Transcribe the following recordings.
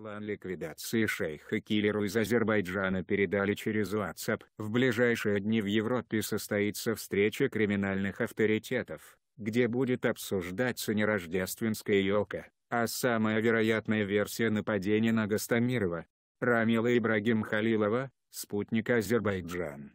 План ликвидации шейха киллеру из Азербайджана передали через WhatsApp. В ближайшие дни в Европе состоится встреча криминальных авторитетов, где будет обсуждаться не рождественская елка, а самая вероятная версия нападения на Гастамирова. Рамила Ибрагим Халилова, спутник Азербайджан.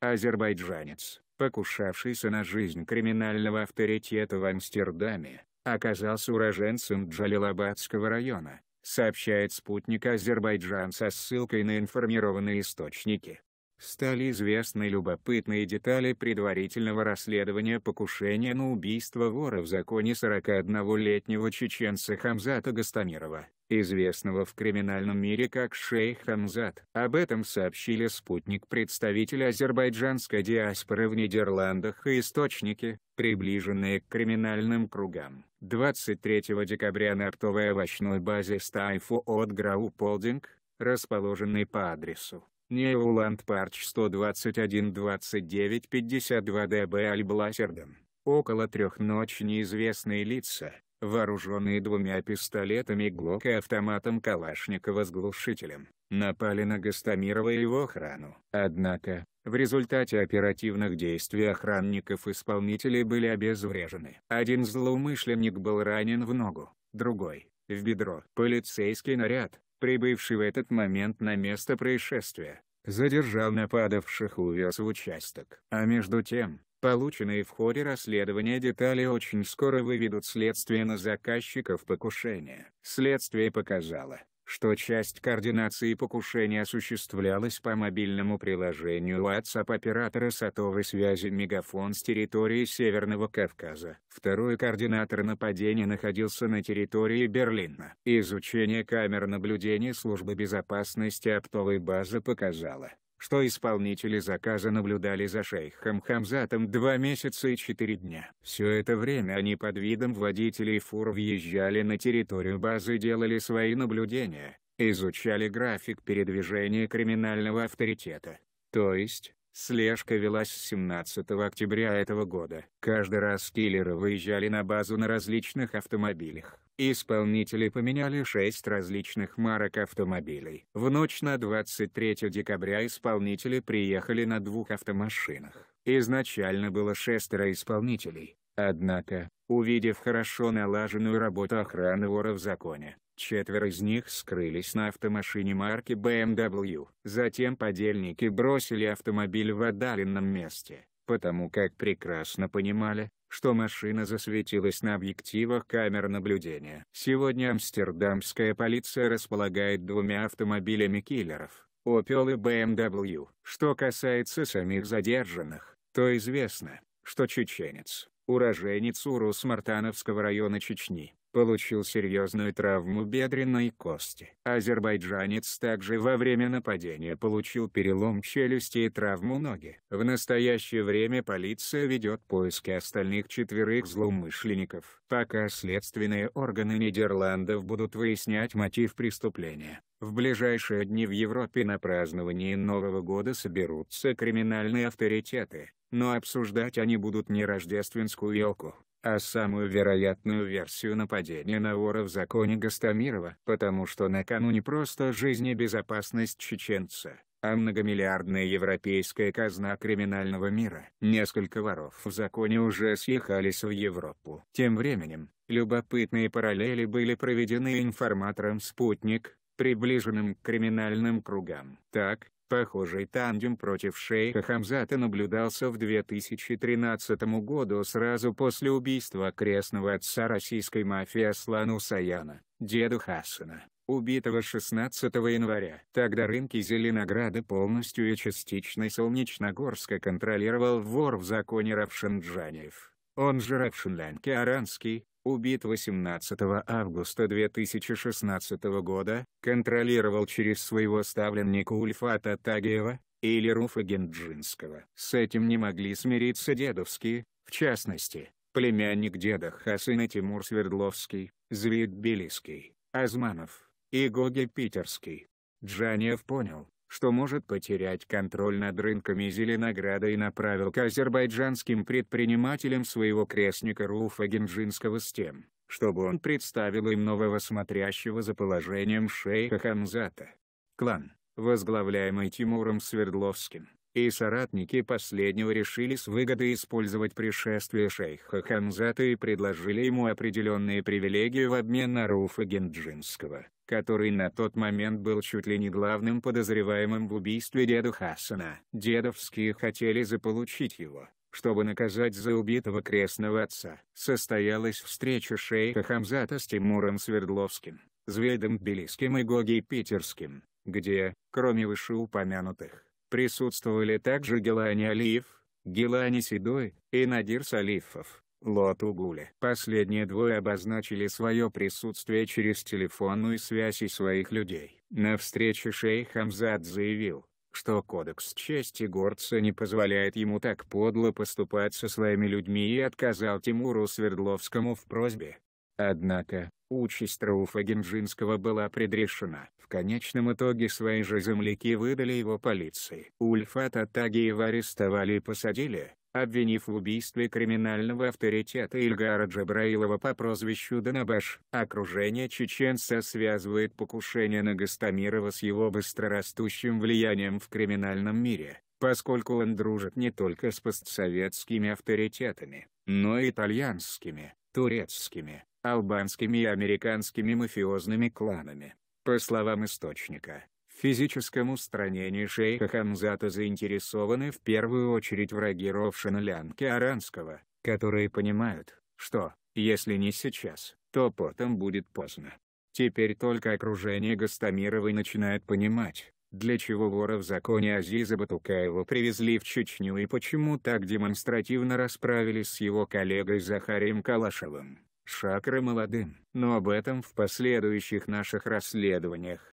Азербайджанец, покушавшийся на жизнь криминального авторитета в Амстердаме, оказался уроженцем Джалилабадского района, сообщает спутник Азербайджан со ссылкой на информированные источники. Стали известны любопытные детали предварительного расследования покушения на убийство вора в законе 41-летнего чеченца Хамзата Гастамирова, известного в криминальном мире как шейх Хамзат. Об этом сообщили спутник представитель азербайджанской диаспоры в Нидерландах и источники, приближенные к криминальным кругам. 23 декабря на оптовой овощной базе Стайфу от Грау Полдинг, расположенной по адресу Неуланд Парч 121-29-52 ДБ Альбласерден, около трех ночи неизвестные лица, вооруженные двумя пистолетами ГЛОК и автоматом Калашникова с глушителем, напали на Гастамирова и его охрану. Однако, в результате оперативных действий охранников-исполнителей были обезврежены. Один злоумышленник был ранен в ногу, другой – в бедро. Полицейский наряд, прибывший в этот момент на место происшествия, задержал нападавших и увез в участок. А между тем, полученные в ходе расследования детали очень скоро выведут следствие на заказчиков покушения. Следствие показало, что часть координации покушения осуществлялась по мобильному приложению WhatsApp оператора сотовой связи «Мегафон» с территории Северного Кавказа. Второй координатор нападения находился на территории Берлина. Изучение камер наблюдения Службы безопасности оптовой базы показало, что исполнители заказа наблюдали за шейхом Хамзатом два месяца и четыре дня. Все это время они под видом водителей фур въезжали на территорию базы и делали свои наблюдения, изучали график передвижения криминального авторитета. То есть, Слежка велась с 17 октября этого года. Каждый раз киллеры выезжали на базу на различных автомобилях. Исполнители поменяли 6 различных марок автомобилей. В ночь на 23 декабря исполнители приехали на двух автомашинах. Изначально было шестеро исполнителей, Однако, увидев хорошо налаженную работу охраны вора в законе, четверо из них скрылись на автомашине марки BMW. Затем подельники бросили автомобиль в отдаленном месте, потому как прекрасно понимали, что машина засветилась на объективах камер наблюдения. Сегодня амстердамская полиция располагает двумя автомобилями киллеров, Opel и BMW. Что касается самих задержанных, то известно, что чеченец, уроженец Урус-Мартановского района Чечни получил серьезную травму бедренной кости. Азербайджанец также во время нападения получил перелом челюсти и травму ноги. В настоящее время полиция ведет поиски остальных четверых злоумышленников. Пока следственные органы Нидерландов будут выяснять мотив преступления. В ближайшие дни в Европе на праздновании Нового года соберутся криминальные авторитеты, но обсуждать они будут не рождественскую елку, а самую вероятную версию нападения на вора в законе Гастамирова, потому что на кону просто жизнь и безопасность чеченца, а многомиллиардная европейская казна криминального мира. Несколько воров в законе уже съехались в Европу. Тем временем, любопытные параллели были проведены информатором «Спутник», приближенным к криминальным кругам. Так, Похожий тандем против шейха Хамзата наблюдался в 2013 году сразу после убийства крестного отца российской мафии Аслана Усаяна, деду Хасана, убитого 16 января. Тогда рынки Зеленограда полностью и частично Солнечногорска контролировал вор в законе Равшинджанев. Он же Равшинлян Аранский убит 18 августа 2016 года, контролировал через своего ставленника Ульфата Тагиева, или Руфа Генджинского. С этим не могли смириться дедовские, в частности, племянник деда Хасына Тимур Свердловский, Звит Белиский, Азманов, и Гоги Питерский. Джаниев понял, что может потерять контроль над рынками Зеленограда и направил к азербайджанским предпринимателям своего крестника Руфа Генжинского с тем, чтобы он представил им нового смотрящего за положением шейха Хамзата. Клан, возглавляемый Тимуром Свердловским, и соратники последнего решили с выгодой использовать пришествие шейха Хамзата и предложили ему определенные привилегии в обмен на Руфа Генджинского, который на тот момент был чуть ли не главным подозреваемым в убийстве деда Хасана. Дедовские хотели заполучить его, чтобы наказать за убитого крестного отца. Состоялась встреча шейха Хамзата с Тимуром Свердловским, Зведом Тбилисским и Гогей Питерским, где, кроме вышеупомянутых, присутствовали также Гелани Алиев, Гелани Седой и Надир Салифов. Лотугули. Последние двое обозначили свое присутствие через телефонную связь и своих людей. На встрече шейх Хамзат заявил, что кодекс чести горца не позволяет ему так подло поступать со своими людьми и отказал Тимуру Свердловскому в просьбе. Однако, участь Рауфа Генжинского была предрешена. В конечном итоге свои же земляки выдали его полиции. Ульфата Тагиева арестовали и посадили, обвинив в убийстве криминального авторитета Ильгара Джабраилова по прозвищу Данабаш. Окружение чеченца связывает покушение на Гастамирова с его быстрорастущим влиянием в криминальном мире, поскольку он дружит не только с постсоветскими авторитетами, но и итальянскими, турецкими, албанскими и американскими мафиозными кланами. По словам источника, физическом устранении шейха Хамзата заинтересованы в первую очередь враги Ровшина Лянки Аранского, которые понимают, что, если не сейчас, то потом будет поздно. Теперь только окружение Гастамировой начинает понимать, для чего вора в законе Азиза Батукаева привезли в Чечню и почему так демонстративно расправились с его коллегой Захарием Калашевым, Шакры молодым. Но об этом в последующих наших расследованиях.